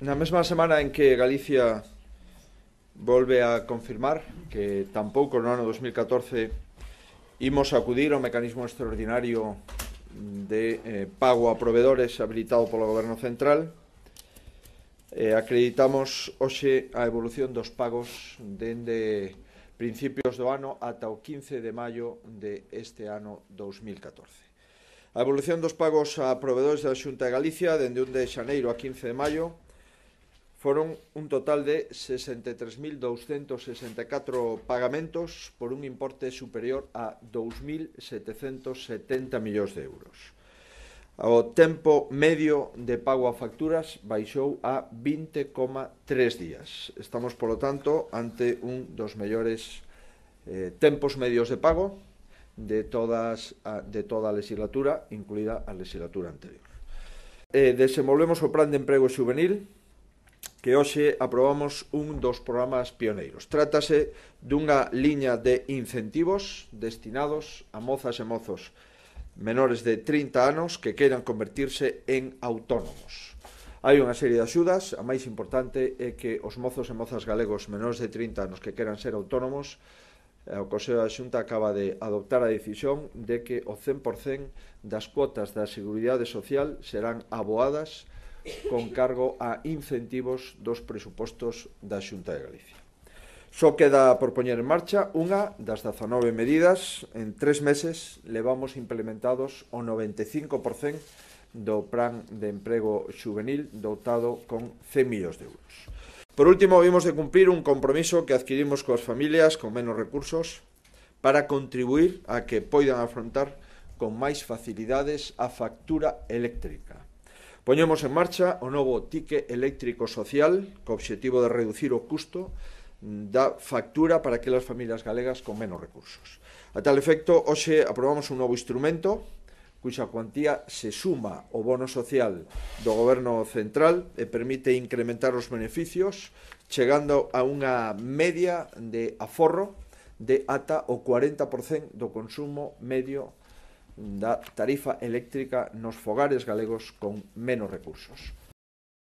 Na mesma semana en que Galicia volve a confirmar que tampouco no ano 2014 imos acudir ao mecanismo extraordinario de eh, pago a provedores habilitado polo Goberno Central, eh, acreditamos hoxe a evolución dos pagos dende principios do ano ata o 15 de maio de este ano 2014. A evolución dos pagos a provedores da Xunta de Galicia dende 1 de xaneiro a 15 de maio foron un total de 63.264 pagamentos por un importe superior a 2.770 millóns de euros. O tempo medio de pago a facturas baixou a 20,3 días. Estamos, polo tanto, ante un dos mellores eh, tempos medios de pago de, todas, a, de toda a legislatura, incluída a legislatura anterior. Eh, desenvolvemos o plan de emprego juvenil, que hoxe aprobamos un dos programas pioneiros. Trátase dunha liña de incentivos destinados a mozas e mozos menores de 30 anos que queiran convertirse en autónomos. Hai unha serie de axudas, a máis importante é que os mozos e mozas galegos menores de 30 anos que queiran ser autónomos eh, o Consello da Xunta acaba de adoptar a decisión de que o 100% das cuotas da Seguridade Social serán aboadas con cargo a incentivos dos presupostos da Xunta de Galicia. Só queda por poñer en marcha unha das 19 medidas. En tres meses levamos implementados o 95% do plan de emprego juvenil dotado con 100 millóns de euros. Por último, vimos de cumprir un compromiso que adquirimos coas familias con menos recursos para contribuir a que poidan afrontar con máis facilidades a factura eléctrica Poñemos en marcha o novo tique eléctrico social co obxectivo de reducir o custo da factura para aquelas familias galegas con menos recursos. A tal efecto, hoxe aprobamos un novo instrumento cuxa cuantía se suma o bono social do goberno central e permite incrementar os beneficios chegando a unha media de aforro de ata o 40% do consumo medio da tarifa eléctrica nos fogares galegos con menos recursos.